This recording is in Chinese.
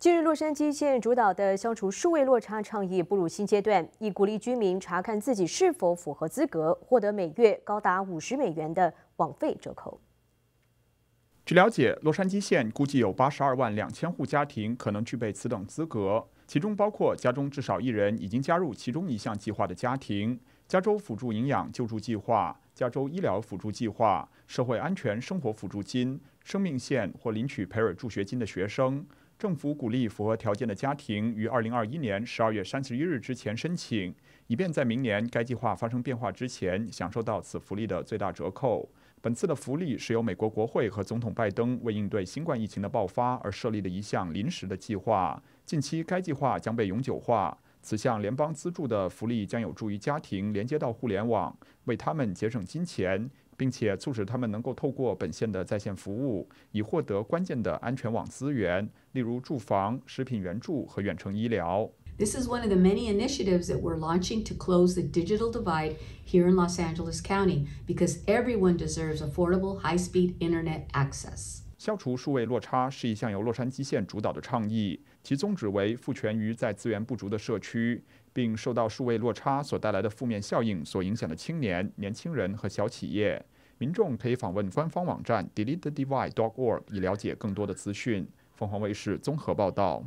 近日，洛杉矶县主导的消除数位落差倡议步入新阶段，以鼓励居民查看自己是否符合资格，获得每月高达五十美元的网费折扣。据了解，洛杉矶县估计有八十二万两千户家庭可能具备此等资格，其中包括家中至少一人已经加入其中一项计划的家庭：加州辅助营养救助计划、加州医疗辅助计划、社会安全生活辅助金、生命线或领取培尔助学金的学生。政府鼓励符合条件的家庭于二零二一年十二月三十一日之前申请，以便在明年该计划发生变化之前享受到此福利的最大折扣。本次的福利是由美国国会和总统拜登为应对新冠疫情的爆发而设立的一项临时的计划。近期该计划将被永久化。此项联邦资助的福利将有助于家庭连接到互联网，为他们节省金钱。并且促使他们能够透过本县的在线服务，以获得关键的安全网资源，例如住房、食品援助和远程医疗。This is one of the many initiatives that we're launching to close the digital divide here in Los Angeles County because everyone deserves affordable, high speed internet access. 消除数位落差是一项由洛杉矶县主导的倡议，其宗旨为赋权于在资源不足的社区，并受到数位落差所带来的负面效应所影响的青年、年轻人和小企业。民众可以访问官方网站 delete the divide.org 以了解更多的资讯。凤凰卫视综合报道。